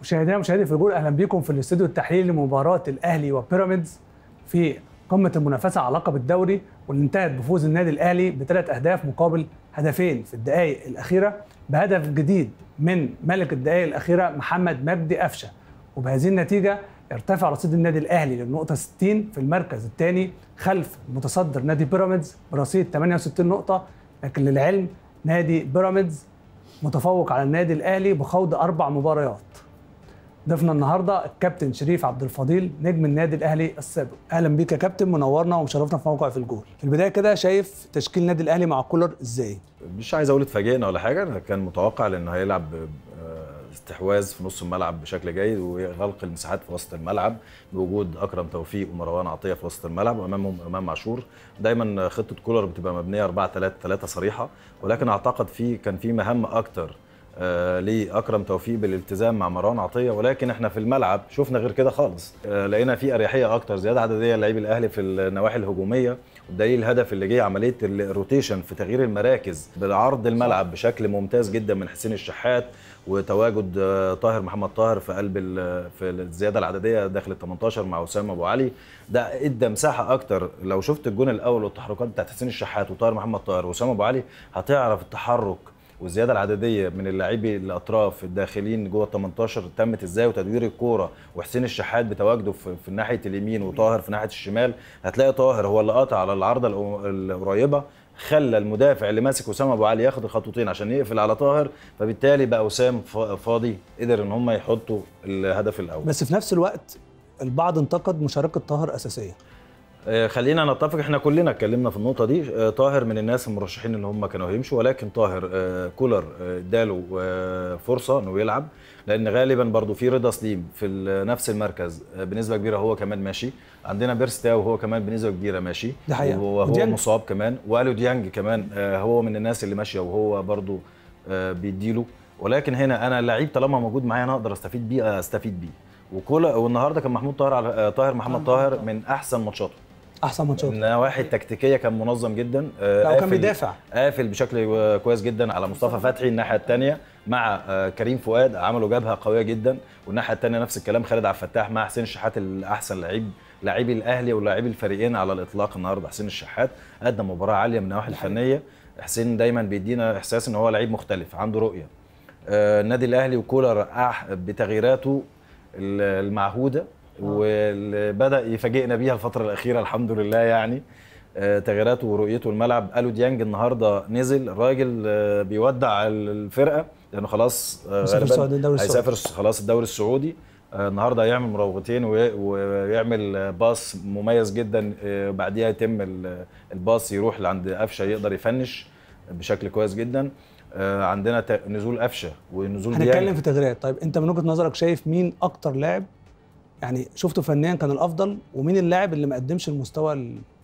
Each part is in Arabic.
مشاهدينا مشاهدي في الجول اهلا بيكم في الاستوديو التحليلي لمباراه الاهلي وبيراميدز في قمه المنافسه على لقب الدوري واللي انتهت بفوز النادي الاهلي بثلاث اهداف مقابل هدفين في الدقائق الاخيره بهدف جديد من ملك الدقائق الاخيره محمد مجدي قفشه وبهذه النتيجه ارتفع رصيد النادي الاهلي للنقطه 60 في المركز الثاني خلف متصدر نادي بيراميدز برصيد 68 نقطه لكن للعلم نادي بيراميدز متفوق على النادي الاهلي بخوض اربع مباريات ضيفنا النهارده الكابتن شريف عبد الفضيل نجم النادي الاهلي السابق اهلا بيك يا كابتن منورنا ومشرفنا في موقع في الجول في البدايه كده شايف تشكيل النادي الاهلي مع كولر ازاي مش عايز اقول اتفاجئنا ولا حاجه انا كان متوقع لان هيلعب آه، استحواذ في نص الملعب بشكل جيد وغلق المساحات في وسط الملعب بوجود اكرم توفيق ومروان عطيه في وسط الملعب وامامهم امام عاشور دايما خطه كولر بتبقى مبنيه 4 3 3 صريحه ولكن اعتقد في كان في مهام اكتر آه، لاكرم توفيق بالالتزام مع مروان عطيه ولكن احنا في الملعب شفنا غير كده خالص آه، لقينا في اريحيه اكتر زياده عدديه لعيب الاهلي في النواحي الهجوميه وبدليل الهدف اللي جه عمليه الروتيشن في تغيير المراكز بالعرض الملعب بشكل ممتاز جدا من حسين الشحات وتواجد آه، طاهر محمد طاهر في قلب في الزياده العدديه داخل ال 18 مع اسامه ابو علي ده ادى مساحه اكتر لو شفت الجون الاول والتحركات بتاعت حسين الشحات وطاهر محمد طاهر واسامه ابو علي هتعرف التحرك والزياده العدديه من اللاعبي الاطراف الداخلين جوه ال 18 تمت ازاي وتدوير الكوره وحسين الشحات بتواجده في, في ناحيه اليمين وطاهر في ناحيه الشمال هتلاقي طاهر هو اللي قطع على العارضه القريبه خلى المدافع اللي ماسك اسامه ابو علي ياخد الخطوتين عشان يقفل على طاهر فبالتالي بقى وسام فاضي قدر ان هم يحطوا الهدف الاول بس في نفس الوقت البعض انتقد مشاركه طاهر اساسيه آه، خلينا نتفق احنا كلنا اتكلمنا في النقطه دي آه، طاهر من الناس المرشحين ان هم كانوا هيمشوا ولكن طاهر آه، كولر اداله فرصه انه يلعب لان غالبا برضو في رضا سليم في نفس المركز بنسبه كبيره هو كمان ماشي عندنا بيرستا وهو كمان بنسبه كبيره ماشي ده وهو وديانج. مصاب كمان والو ديانج كمان هو من الناس اللي ماشيه وهو برضو بيديله ولكن هنا انا اللعيب طالما موجود معايا انا اقدر استفيد بيه استفيد بيه وكل والنهارده كان محمود طاهر على طاهر محمد طاهر من احسن ماتشاته احسن ماتشات نواحي التكتيكيه كان منظم جدا آه، لا وكان بيدافع قافل بشكل كويس جدا على مصطفى فتحي الناحيه الثانيه مع آه، كريم فؤاد عملوا جبهه قويه جدا والناحيه الثانيه نفس الكلام خالد عبد الفتاح مع حسين الشحات الاحسن لعيب لاعبي الاهلي ولاعبي الفريقين على الاطلاق النهارده حسين الشحات قدم مباراه عاليه من النواحي الفنيه حسين دايما بيدينا احساس ان هو لعيب مختلف عنده رؤيه آه، النادي الاهلي وكولر بتغييراته المعهوده آه. واللي بدا يفاجئنا بيها الفتره الاخيره الحمد لله يعني آه، تغييراته ورؤيته الملعب الو ديانج النهارده نزل الراجل آه، بيودع الفرقه لانه يعني خلاص هيسافر خلاص الدوري السعودي النهارده هيعمل مراوغتين ويعمل باص مميز جدا بعديها يتم الباص يروح لعند قفشه يقدر يفنش بشكل كويس جدا عندنا نزول قفشه ونزول هنتكلم في تغييرات طيب انت من وجهه نظرك شايف مين اكتر لاعب يعني شفتوا فنيا كان الافضل ومين اللاعب اللي ما قدمش المستوى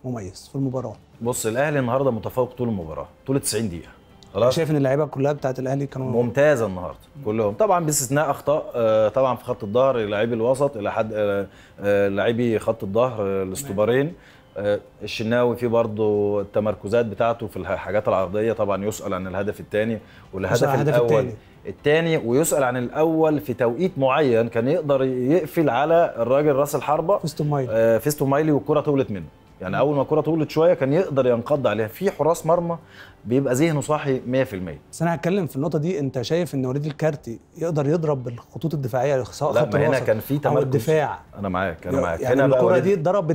المميز في المباراه بص الاهلي النهارده متفوق طول المباراه طول 90 دقيقه خلاص شايف ان اللعيبه كلها بتاعت الاهلي كانوا ممتازه النهارده كلهم طبعا باستثناء اخطاء آه، طبعا في خط الظهر لاعبي الوسط الى حد آه، آه، لاعبي خط الظهر الاستوبارين الشناوي في برضه التمركزات بتاعته في الحاجات العرضيه طبعا يسال عن الهدف الثاني والهدف الاول التاني. الثاني ويسال عن الاول في توقيت معين كان يقدر يقفل على الراجل راس الحربه فيستو مايلي آه فيستون مايلي والكره طولت منه يعني اول ما الكره طولت شويه كان يقدر ينقض عليها في حراس مرمى بيبقى ذهنه صاحي 100% بس انا هتكلم في النقطه دي انت شايف ان وليد الكارتي يقدر يضرب بالخطوط الدفاعيه سواء خط الوسط هنا كان في تمركز الدفاع انا معاك انا معاك يعني هنا الكره دي ضرب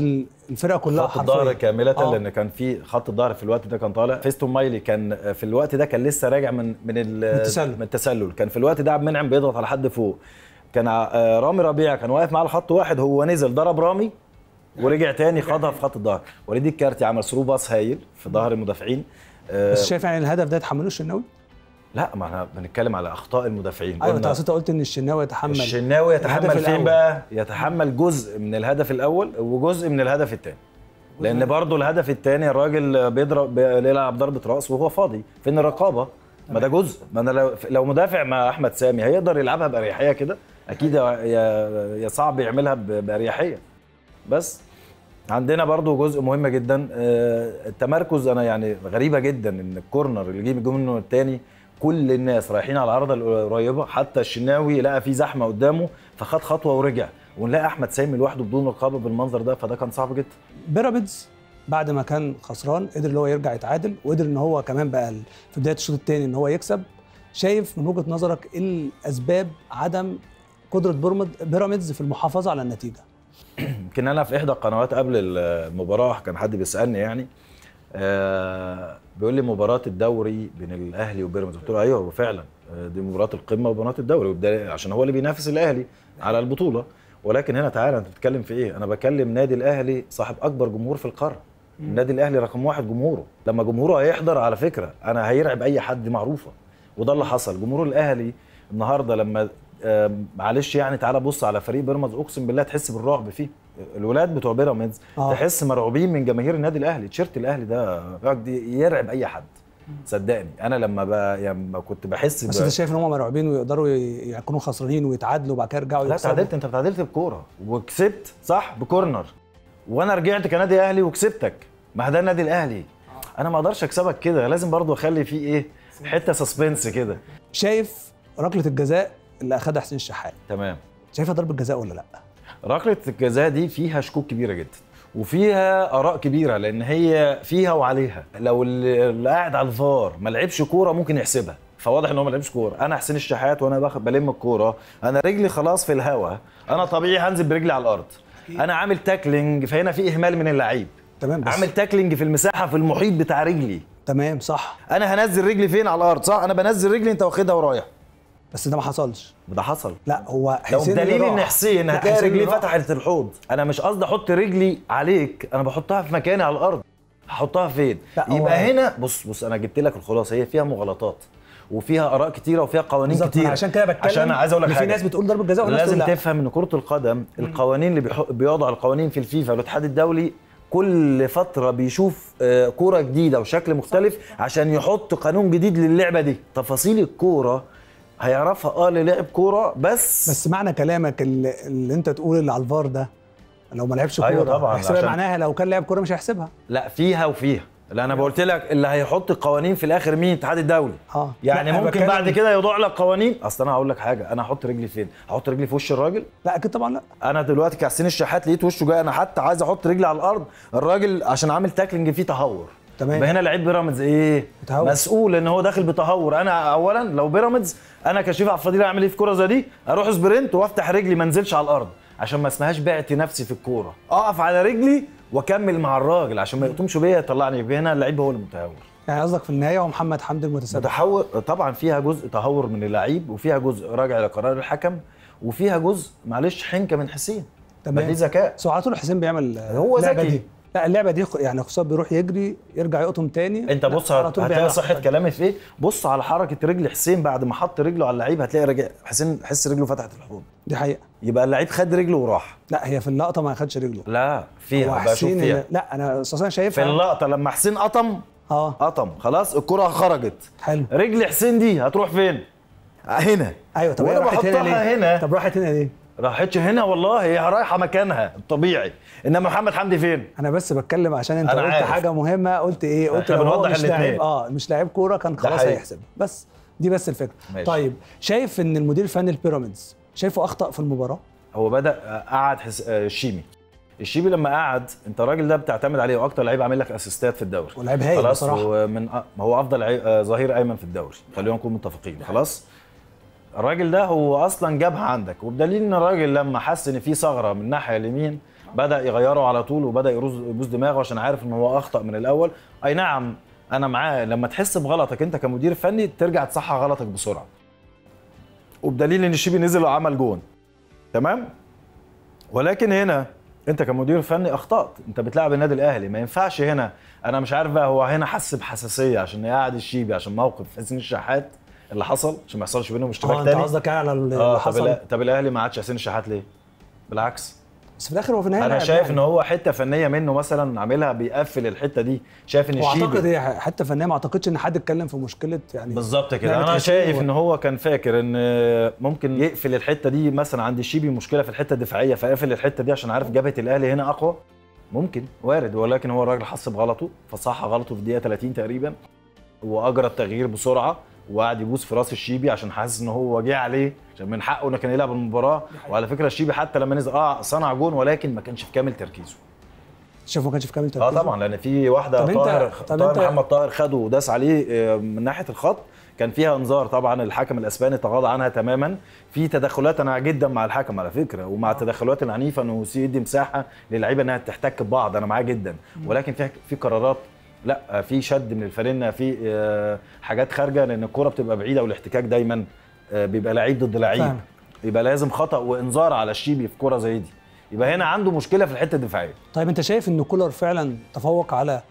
الفرقه كلها خط الظهر كامله آه. لان كان في خط الظهر في الوقت ده كان طالع فيستون مايلي كان في الوقت ده كان لسه راجع من من التسلل من التسلل كان في الوقت ده عبد المنعم بيضغط على حد فوق كان آه، رامي ربيع كان واقف معاه الخط واحد هو نزل ضرب رامي ورجع تاني خدها في خط الظهر وليد الكارتي عمل ثرو باص هايل في ظهر المدافعين آه، بس شايف يعني الهدف ده يتحمله الشناوي؟ لا ما احنا بنتكلم على اخطاء المدافعين ايوه انت قصدت قلت ان الشناوي يتحمل الشناوي يتحمل فين بقى؟ يتحمل جزء من الهدف الاول وجزء من الهدف الثاني لان برضه الهدف الثاني الراجل بيضرب بيلعب ضربه راس وهو فاضي فين الرقابه؟ ما ده جزء ما انا لو, لو مدافع مع احمد سامي هيقدر يلعبها باريحيه كده اكيد يا صعب يعملها باريحيه بس عندنا برضو جزء مهم جدا آه، التمركز انا يعني غريبه جدا ان الكورنر اللي جيب الجون منه الثاني كل الناس رايحين على العارضه القريبه حتى الشناوي لقى في زحمه قدامه فخد خطوه ورجع ونلاقي احمد سامي لوحده بدون رقابه بالمنظر ده فده كان صعب جدا بيراميدز بعد ما كان خسران قدر ان هو يرجع يتعادل وقدر ان هو كمان بقى في بدايه الشوط الثاني ان هو يكسب شايف من وجهه نظرك ايه الاسباب عدم قدره بيراميدز في المحافظه على النتيجه يمكن انا في احدى القنوات قبل المباراه كان حد بيسالني يعني آه بيقول لي مباراه الدوري بين الاهلي وبيراميدز قلت له ايوه فعلا آه، دي مباراه القمه ومباراه الدوري عشان هو اللي بينافس الاهلي على البطوله ولكن هنا تعالى انت بتتكلم في ايه انا بكلم نادي الاهلي صاحب اكبر جمهور في القاره النادي الاهلي رقم واحد جمهوره لما جمهوره هيحضر على فكره انا هيرعب اي حد معروفه وده اللي حصل جمهور الاهلي النهارده لما آه، معلش يعني تعالى بص على فريق بيراميدز اقسم بالله تحس بالرعب فيه الولاد بتوع بيراميدز آه. تحس مرعوبين من جماهير النادي الاهلي تيشيرت الاهلي ده يرعب اي حد صدقني انا لما لما يعني كنت بحس بس انت شايف ان هم مرعوبين ويقدروا يكونوا خسرانين ويتعادلوا وبعد كده يرجعوا لا تعادلت انت تعادلت بكوره وكسبت صح بكورنر وانا رجعت كنادي اهلي وكسبتك ما ده النادي الاهلي آه. انا ما اقدرش اكسبك كده لازم برضو اخلي فيه ايه حته سسبنس كده شايف ركله الجزاء اللي اخدها حسين الشحات تمام شايفها ضربه جزاء ولا لا ركله الجزاء دي فيها شكوك كبيره جدا وفيها اراء كبيره لان هي فيها وعليها لو اللي قاعد على الفار ما لعبش كوره ممكن يحسبها فواضح ان هو ما لعبش كوره انا حسين الشحات وانا بلم الكوره انا رجلي خلاص في الهوا انا طبيعي هنزل برجلي على الارض انا عامل تاكلينج فهنا في اهمال من اللعيب تمام بس. عامل تاكلينج في المساحه في المحيط بتاع رجلي تمام صح انا هنزل رجلي فين على الارض صح انا بنزل رجلي انت واخدها ورايح بس ده ما حصلش ده حصل لا هو حسين لو دليل ان حسين هتلاقي رجليه فتحت الحوض انا مش قصدي احط رجلي عليك انا بحطها في مكاني على الارض هحطها فين يبقى هو... هنا بص بص انا جبت لك الخلاصه هي فيها مغالطات وفيها اراء كتيره وفيها قوانين كثيره عشان كده بتكلم عشان عايز اقول لك حاجه في ناس بتقول ضربه جزاء وناس لازم تفهم ان كره القدم القوانين اللي بيوضع القوانين في الفيفا والاتحاد الدولي كل فتره بيشوف آه، كوره جديده وشكل مختلف عشان يحط قانون جديد للعبه دي تفاصيل الكوره هيعرفها اه للاعب كوره بس بس معنى كلامك اللي, اللي انت تقول اللي على الفار ده لو ما لعبش أيوة كوره أيوة طبعا هيحسبها عشان... معناها لو كان لعب كوره مش هيحسبها لا فيها وفيها لا انا بقول لك اللي هيحط القوانين في الاخر مين الاتحاد الدولي اه يعني ممكن بعد كده يوضع لك قوانين اصل انا هقول لك حاجه انا هحط رجلي فين هحط رجلي في وش الراجل لا اكيد طبعا لا انا دلوقتي كحسين الشحات لقيت وشه جاي انا حتى عايز احط رجلي على الارض الراجل عشان عامل تاكلنج فيه تهور تمام يبقى هنا لعيب بيراميدز ايه متهور. مسؤول ان هو داخل بتهور انا اولا لو بيراميدز انا كشيف عبد الفضيل اعمل ايه في كوره زي دي اروح سبرنت وافتح رجلي ما انزلش على الارض عشان ما اسمهاش بعت نفسي في الكوره اقف على رجلي واكمل مع الراجل عشان ما يقطمش بيا يطلعني هنا اللعيب هو المتهور يعني قصدك في النهايه هو محمد حمدي المتسبب متهور طبعا فيها جزء تهور من اللعيب وفيها جزء راجع لقرار الحكم وفيها جزء معلش حنكه من حسين تمام دي ذكاء سو على طول حسين بيعمل هو ذكي لا اللعبه دي يعني خصوصا بيروح يجري يرجع يقطم تاني انت بص هتلاقي صحه كلامي في ايه بص على حركه رجل حسين بعد ما حط رجله على اللعيب هتلاقي رجع حسين حس رجله فتحت الحبوب دي حقيقه يبقى اللعيب خد رجله وراح لا هي في اللقطه ما خدش رجله لا فيها بشوف فيها لا انا اساسا شايفها في اللقطه لما حسين قطم اه قطم خلاص الكره خرجت حلو رجل حسين دي هتروح فين هنا ايوه طب هي راحت هنا ليه هنا طب راحت هنا ليه راحتش هنا والله هي رايحه مكانها الطبيعي انما محمد حمدي فين انا بس بتكلم عشان انت قلت عارف. حاجه مهمه قلت ايه قلت احنا بنوضح مش اه مش لاعب كوره كان خلاص هيحسب بس دي بس الفكره ماشي. طيب شايف ان المدير الفني البيراميدز شايفه اخطا في المباراه هو بدا آه، قعد حس... آه، الشيمي الشيبي لما قعد انت الراجل ده بتعتمد عليه واكتر لعيب عامل لك اسيستات في الدوري ولعيب هايل خلاص بصراحه ومن هو افضل آه، ظهير ايمن في الدوري خلينا نكون متفقين خلاص الراجل ده هو اصلا جابها عندك وبدليل ان الراجل لما حس ان في ثغره من الناحيه اليمين بدا يغيره على طول وبدا يبوظ دماغه عشان عارف ان هو اخطا من الاول اي نعم انا معاه لما تحس بغلطك انت كمدير فني ترجع تصحح غلطك بسرعه وبدليل ان الشيبي نزل وعمل جون تمام ولكن هنا انت كمدير فني اخطات انت بتلعب النادي الاهلي ما ينفعش هنا انا مش عارف بقى هو هنا حس بحساسيه عشان يقعد الشيبي عشان موقف حسين الشحات اللي حصل عشان ما يحصلش بينهم اشتباك تاني اه انت قصدك يعني على اللي آه حصل طب الاهلي ما عادش حسين الشحات ليه؟ بالعكس بس في الاخر هو في النهايه انا شايف يعني. ان هو حته فنيه منه مثلا عاملها بيقفل الحته دي شايف ان الشيبي واعتقد هي حته فنيه ما اعتقدش ان حد اتكلم في مشكله يعني بالظبط كده انا شايف و... ان هو كان فاكر ان ممكن يقفل الحته دي مثلا عند الشيبي مشكله في الحته الدفاعيه فقفل الحته دي عشان عارف جبهه آه. الاهلي هنا اقوى ممكن وارد ولكن هو الراجل حس بغلطه فصح غلطه في الدقيقه 30 تقريبا واجرى التغيير بسرعه وقعد يبوس في راس الشيبي عشان حاسس ان هو جه عليه عشان من حقه انه كان يلعب المباراه وعلى فكره الشيبي حتى لما نزل اه صنع جون ولكن ما كانش في كامل تركيزه شوف ما كانش في كامل آه، تركيزه اه طبعا لان في واحده طب طاهر طب طاهر محمد طاهر خده وداس عليه آه، من ناحيه الخط كان فيها انذار طبعا الحكم الاسباني تغاضى عنها تماما في تدخلات انا جدا مع الحكم على فكره ومع التدخلات آه. العنيفه انه يدي مساحه للعيبه انها تحتك ببعض انا معاه جدا ولكن في في قرارات لا في شد من الفرنه في آه، حاجات خارجه لان الكوره بتبقى بعيده والاحتكاك دايما آه، بيبقى لعيب ضد لعيب يبقى لازم خطا وانذار على الشيبي في كوره زي دي يبقى هنا عنده مشكله في الحته الدفاعيه طيب انت شايف ان كولر فعلا تفوق على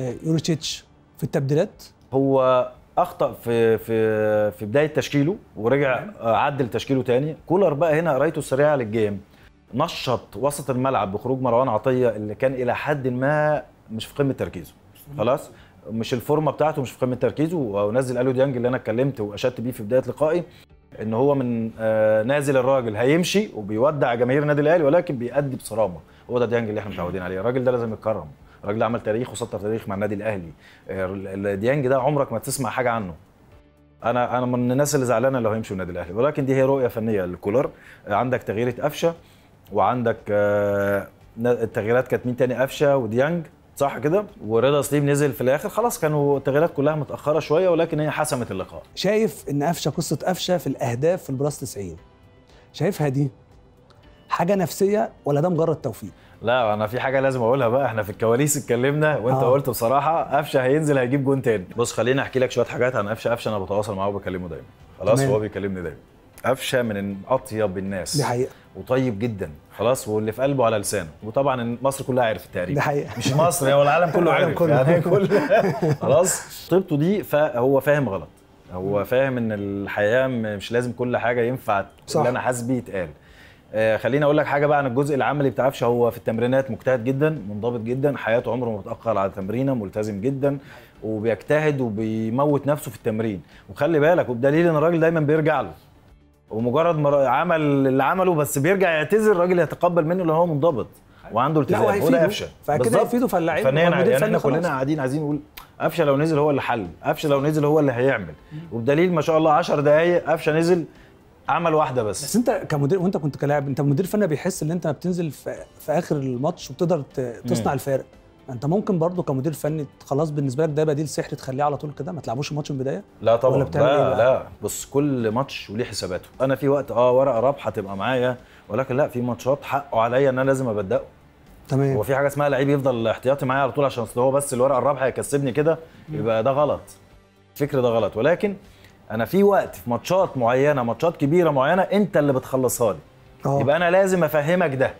آه، يوريتش في التبديلات هو اخطا في في في بدايه تشكيله ورجع عدل تشكيله تاني كولر بقى هنا قرايته السريعه للجيم نشط وسط الملعب بخروج مروان عطيه اللي كان الى حد ما مش في قمه تركيزه خلاص مش الفورمه بتاعته مش في قمه تركيزه ونزل اليو ديانج اللي انا اتكلمت واشدت بيه في بدايه لقائي ان هو من آه، نازل الراجل هيمشي وبيودع جماهير النادي الاهلي ولكن بيأدي بصرامه هو ده ديانج اللي احنا متعودين عليه الراجل ده لازم يتكرم الراجل ده عمل تاريخ وسطر تاريخ مع النادي الاهلي آه، ديانج ده عمرك ما تسمع حاجه عنه انا انا من الناس اللي زعلانه لو هيمشوا النادي الاهلي ولكن دي هي رؤيه فنيه لكولر عندك تغييره قفشه وعندك آه، التغييرات كانت مين تاني قفشه وديانج صح كده ورضا سليم نزل في الاخر خلاص كانوا التغييرات كلها متاخره شويه ولكن هي حسمت اللقاء شايف ان قفشه قصه قفشه في الاهداف في البلاس 90 شايفها دي حاجه نفسيه ولا ده مجرد توفيق لا انا في حاجه لازم اقولها بقى احنا في الكواليس اتكلمنا وانت آه. قلت بصراحه قفشه هينزل هيجيب جون تاني بص خليني احكي لك شويه حاجات عن قفشه قفشه انا بتواصل معاه وبكلمه دايما خلاص هو بيكلمني دايما قفشه من اطيب الناس دي حقيقه وطيب جدا خلاص واللي في قلبه على لسانه وطبعا مصر كلها عرفت تقريبا ده حقيقة مش مصر هو العالم كله عرف كله. يعني خلاص طيبته دي فهو فاهم غلط هو فاهم ان الحياه مش لازم كل حاجه ينفع صح. اللي انا حاسس بيه يتقال آه خليني اقول لك حاجه بقى عن الجزء العملي بتاع عفشه هو في التمرينات مجتهد جدا منضبط جدا حياته عمره ما بتاخر على تمرينه ملتزم جدا وبيجتهد وبيموت نفسه في التمرين وخلي بالك وبدليل ان الراجل دايما بيرجع له ومجرد ما عمل اللي عمله بس بيرجع يعتذر الراجل يتقبل منه اللي هو منضبط وعنده التزام ده قفشه فاكيد هيفيده فاللاعب فنيا يعني احنا كلنا قاعدين عايزين نقول قفشه لو نزل هو اللي حل قفشه لو نزل هو اللي هيعمل وبدليل ما شاء الله 10 دقائق قفشه نزل عمل واحده بس بس انت كمدير وانت كنت كلاعب انت مدير فني بيحس ان انت بتنزل في, في اخر الماتش وبتقدر تصنع الفارق انت ممكن برضه كمدير فني خلاص بالنسبه لك ده بديل سحر تخليه على طول كده ما تلعبوش الماتش من البدايه لا طبعا ولا بتعمل لا إيه لا بص كل ماتش وليه حساباته انا في وقت اه ورقه رابحه تبقى معايا ولكن لا في ماتشات حقه عليا ان انا لازم ابدأه تمام هو في حاجه اسمها لعيب يفضل احتياطي معايا على طول عشان اصل هو بس الورقه الرابحه هيكسبني كده يبقى ده غلط الفكر ده غلط ولكن انا في وقت في ماتشات معينه ماتشات كبيره معينه انت اللي بتخلصها لي آه. يبقى انا لازم افهمك ده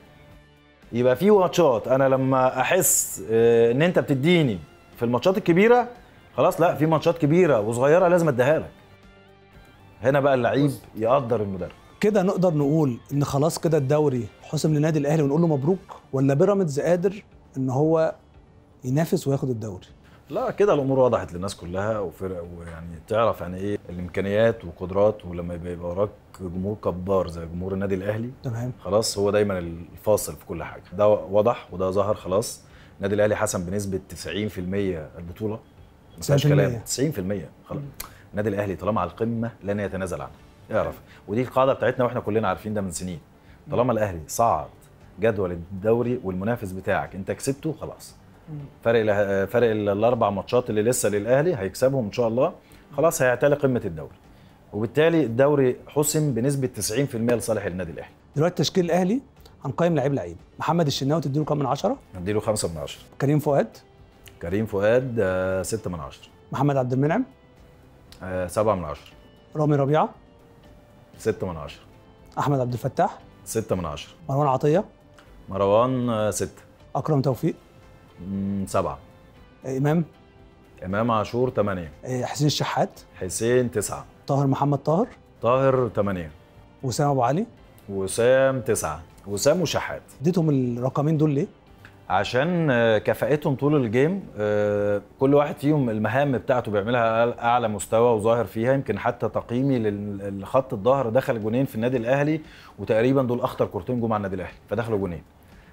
يبقى في ماتشات انا لما احس آه، ان انت بتديني في الماتشات الكبيره خلاص لا في ماتشات كبيره وصغيره لازم اديها لك هنا بقى اللعيب يقدر المدرب كده نقدر نقول ان خلاص كده الدوري حسم للنادي الاهلي ونقول له مبروك ولا بيراميدز قادر ان هو ينافس وياخد الدوري لا كده الامور وضحت للناس كلها وفرق ويعني تعرف يعني ايه الامكانيات وقدرات ولما يبقى وراك جمهور كبار زي جمهور النادي الاهلي تمام خلاص هو دايما الفاصل في كل حاجه ده وضح وده ظهر خلاص النادي الاهلي حسم بنسبه 90% البطوله ما كلام 90% خلاص النادي الاهلي طالما على القمه لن يتنازل عنها اعرف ودي القاعده بتاعتنا واحنا كلنا عارفين ده من سنين طالما الاهلي صعد جدول الدوري والمنافس بتاعك انت كسبته خلاص فرق فرق الاربع ماتشات اللي لسه للاهلي هيكسبهم ان شاء الله خلاص هيعتلي قمه الدوري وبالتالي الدوري حسم بنسبه 90% لصالح النادي الاهلي دلوقتي تشكيل الاهلي هنقيم لعيب لعيب محمد الشناوي تديله كام من 10 هديله 5 من 10 كريم فؤاد كريم فؤاد 6 آه، من 10 محمد عبد المنعم 7 آه، من 10 رامي ربيعه 6 من 10 احمد عبد الفتاح 6 من 10 مروان عطيه مروان 6 آه، اكرم توفيق سبعة إمام إمام عاشور 8 آه، حسين الشحات حسين 9 طاهر محمد طاهر طاهر 8 وسام أبو علي وسام 9 وسام وشحات اديتهم الرقمين دول ليه؟ عشان آه، كفاءتهم طول الجيم آه، كل واحد فيهم المهام بتاعته بيعملها اعلى مستوى وظاهر فيها يمكن حتى تقييمي للخط الظهر دخل جونين في النادي الاهلي وتقريبا دول اخطر كورتين جم على النادي الاهلي فدخلوا جونين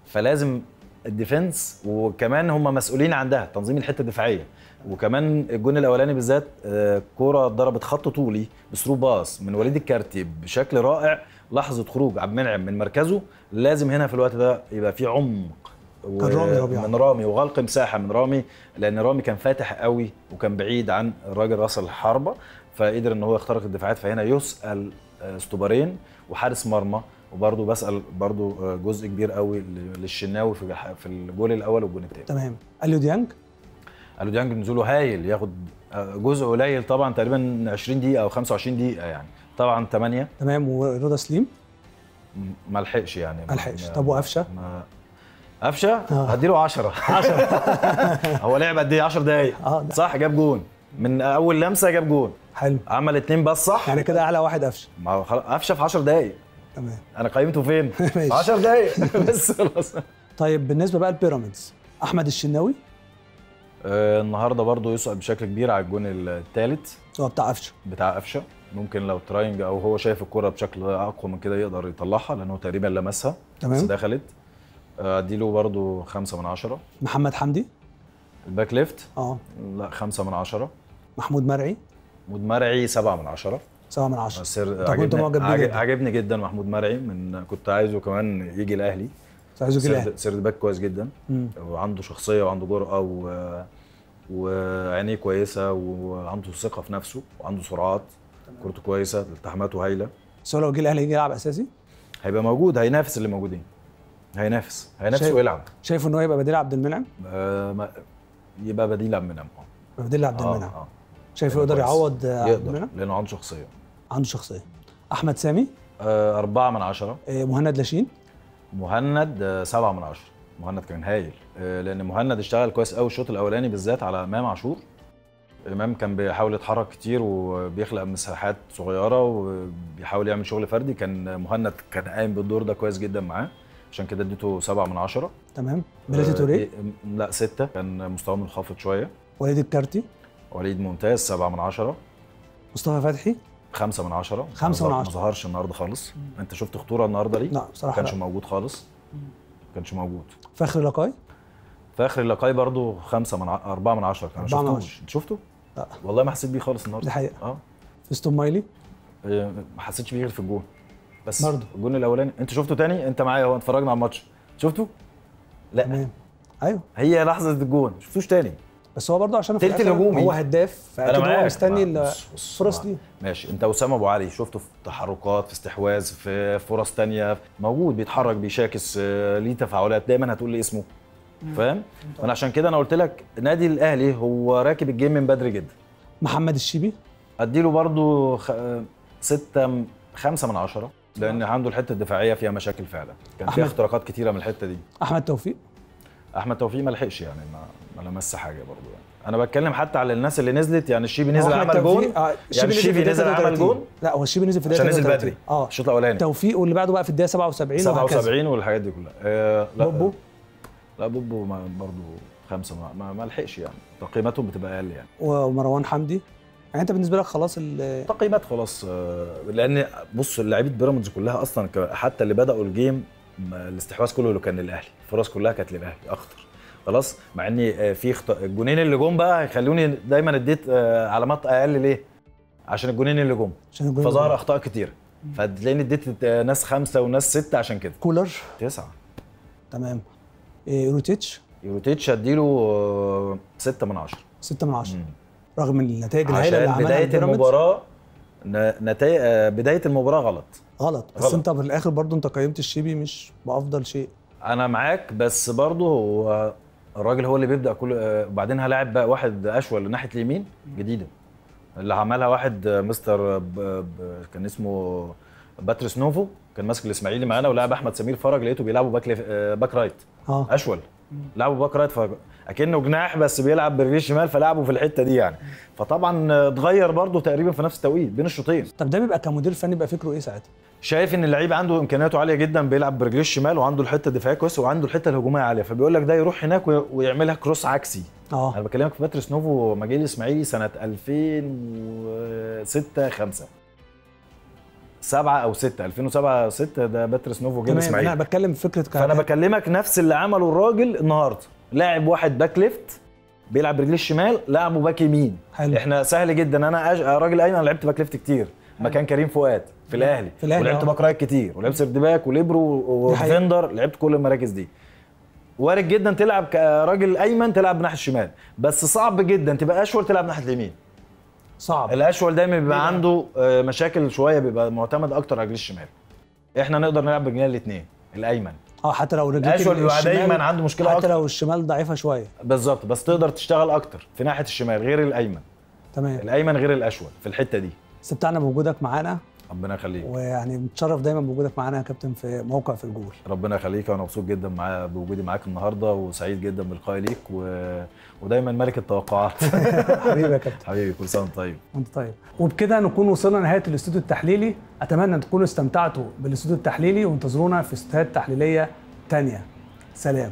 فلازم الديفنس وكمان هم مسؤولين عندها تنظيم الحته الدفاعيه وكمان الجون الاولاني بالذات آه، كوره ضربت خط طولي بثرو باص من وليد الكارتي بشكل رائع لحظه خروج عبد المنعم من مركزه لازم هنا في الوقت ده يبقى في عمق و... كان رامي ربيعه من رامي وغلق مساحه من رامي لان رامي كان فاتح قوي وكان بعيد عن الراجل راس الحربه فقدر ان هو يخترق الدفاعات فهنا يسال استوبارين آه، وحارس مرمى وبرضه بسال برضه آه، جزء كبير قوي للشناوي في في الجول الاول والجول الثاني تمام اليو ديانج اليو ديانج نزوله هايل ياخد آه، جزء قليل طبعا تقريبا 20 دقيقه او 25 دقيقه يعني طبعا 8 تمام ورضا سليم ما لحقش يعني ما لحقش طب وقفشه قفشه آه. هديله 10 10 هو لعب قد ايه 10 دقايق آه صح جاب جون من اول لمسه جاب جون حلو عمل اتنين بس صح يعني كده اعلى واحد قفشه ما هو قفشه في 10 دقايق تمام انا قيمته فين؟ 10 دقايق بس خلاص طيب بالنسبه بقى للبيراميدز احمد الشناوي آه النهارده برضه يسقط بشكل كبير على الجون الثالث هو بتاع قفشه بتاع قفشه ممكن لو تراينج او هو شايف الكره بشكل اقوى من كده يقدر يطلعها لانه تقريبا لمسها تمام بس دخلت آه، اديله آه برضه خمسة من عشرة محمد حمدي الباك ليفت اه لا خمسة من عشرة محمود مرعي محمود مرعي سبعة من عشرة سبعة من عشرة سر عجبني معجب عجبني جدا محمود مرعي من كنت عايزه كمان يجي الاهلي عايزه يجي الاهلي سيرد باك كويس جدا مم. وعنده شخصيه وعنده جرأه و... وعينيه كويسه وعنده ثقه في نفسه وعنده سرعات كورته كويسه التحاماته هايله بس هو لو جه الاهلي يجي يلعب اساسي هيبقى موجود هينافس اللي موجودين هينافس هينافس شايف ويلعب شايف ان هو يبقى بديل عبد المنعم؟ آه ما... يبقى بديل عبد المنعم اه بديل عبد المنعم آه. آه. شايفه يقدر يعوض يقدر لانه عنده شخصيه عنده شخصيه احمد سامي آه، أربعة من عشرة آه، مهند لاشين مهند آه، سبعة من عشرة مهند كان هايل لأن مهند اشتغل كويس قوي الشوط الأولاني بالذات على إمام عاشور إمام كان بيحاول يتحرك كتير وبيخلق مساحات صغيرة وبيحاول يعمل شغل فردي كان مهند كان قايم بالدور ده كويس جدا معاه عشان كده اديته سبعة من عشرة تمام بلاتي توريه؟ لا ستة كان مستواه منخفض شوية وليد الكارتي وليد ممتاز 7 من 10 مصطفى فتحي 5 من 10 5 من 10 ما ظهرش النهارده خالص مم. انت شفت خطوره النهارده ليه؟ لا بصراحه ما كانش موجود خالص ما كانش موجود فخر لقاي فخر لقاي برضه 5 من 4 من 10 كان شفتوش انت شفته؟ لا والله ما حسيت بيه خالص النهارده دي حقيقه اه فيستون مايلي آه، ما حسيتش بيه غير في الجون بس برضه الجون الاولاني انت شفته تاني انت معايا اهو اتفرجنا على الماتش شفته؟ لا تمام ايوه هي لحظه الجون شفتوش تاني بس هو برضه عشان تلت الهجومي هو هداف فاكيد هو مستني الفرص دي ماشي انت اسامه ابو علي شفته في تحركات في استحواذ في فرص تانية موجود بيتحرك بيشاكس آه، ليه تفاعلات دايما هتقول لي اسمه فاهم فانا عشان كده انا قلت لك نادي الاهلي هو راكب الجيم من بدري جدا محمد الشيبي اديله برضه خ... ستة خمسة من عشرة لان آه. عنده الحته الدفاعيه فيها مشاكل فعلا كان فيها اختراقات كتيره من الحته دي احمد توفيق احمد توفيق ما لحقش يعني ما ما لمس حاجه برضه يعني انا بتكلم حتى على الناس اللي نزلت يعني الشيبي آه، يعني نزل عمل جون يعني الشيبي نزل, نزل عمل جون لا هو الشيبي نزل في الدقيقه عشان نزل بدري اه الشوط الاولاني توفيق واللي بعده بقى في الدقيقه 77 77 والحاجات دي كلها آه لا بوبو لا بوبو برضه خمسه ما, ما, ما لحقش يعني تقييماتهم بتبقى اقل يعني ومروان حمدي يعني انت بالنسبه لك خلاص التقييمات خلاص آه، لان بص لعيبه بيراميدز كلها اصلا حتى اللي بداوا الجيم الاستحواذ كله كان للاهلي الفرص كلها كانت للاهلي اخطر خلاص مع ان آه، في خط... الجونين اللي جم بقى هيخلوني دايما اديت آه، علامات اقل ليه؟ عشان الجونين اللي جم فظهر اخطاء كتير فتلاقيني اديت آه، ناس خمسه وناس سته عشان كده كولر تسعه تمام يوروتيتش إيه، يوروتيتش اديله سته من عشره سته من عشره رغم النتائج الهائله اللي عملها بدايه المباراه نتائج بدايه المباراه غلط غلط بس غلط. انت في الاخر برضو انت قيمت الشيبي مش بافضل شيء انا معاك بس برضه هو الراجل هو اللي بيبدا كل وبعدين هلاعب بقى واحد اشول ناحيه اليمين جديده اللي عملها واحد مستر ب... ب... كان اسمه باتريس نوفو كان ماسك الاسماعيلي معانا ولاعب احمد سمير فرج لقيته بيلعبوا باك ليف... باك رايت اه اشول لعبوا باك رايت فاكنه جناح بس بيلعب برجليه الشمال فلعبه في الحته دي يعني فطبعا اتغير برده تقريبا في نفس التوقيت بين الشوطين طب ده بيبقى كمدير فني بيبقى فكره ايه ساعتها شايف ان اللعيب عنده امكانياته عاليه جدا بيلعب برجليه الشمال وعنده الحته الدفاعيه كويسه وعنده الحته الهجوميه عاليه فبيقول لك ده يروح هناك ويعملها كروس عكسي اه انا بكلمك في باتريس نوفو مجال الاسماعيلي سنه 2006 5 سبعة او ستة 2007 او 6 ده باتريس نوفو جيم اسماعيل انا بتكلم في فكره كعب. فانا بكلمك نفس اللي عمله الراجل النهارده لاعب واحد باك ليفت بيلعب برجليه الشمال لاعبه باك يمين حلو. احنا سهل جدا انا أج... راجل ايمن لعبت باك ليفت كتير مكان كريم فؤاد في الاهلي, في الأهلي ولعبت آه. باك رايت كتير ولعبت سيرد باك وليبرو وفندر لعبت كل المراكز دي وارد جدا تلعب كراجل ايمن تلعب ناحيه الشمال بس صعب جدا تبقى اشول تلعب ناحيه اليمين صعب الاشول دايما بيبقى عنده آه، مشاكل شويه بيبقى معتمد اكتر على رجليه الشمال احنا نقدر نلعب بجنيه الاثنين الايمن اه حتى لو رجليك الاشول بيبقى دايما عنده مشكله حتى أكتر. لو الشمال ضعيفه شويه بالظبط بس تقدر تشتغل اكتر في ناحيه الشمال غير الايمن تمام الايمن غير الاشول في الحته دي استمتعنا بوجودك معانا ربنا يخليك ويعني متشرف دايما بوجودك معانا يا كابتن في موقع في الجول ربنا يخليك وانا مبسوط جدا مع بوجودي معاك النهارده وسعيد جدا بلقائي ليك و... ودايما ملك التوقعات حبيبي يا كابتن حبيبي كل سنه وانت طيب وانت طيب وبكده نكون وصلنا لنهايه الاستوديو التحليلي اتمنى ان تكونوا استمتعتوا بالاستوديو التحليلي وانتظرونا في استوديوهات تحليليه ثانيه سلام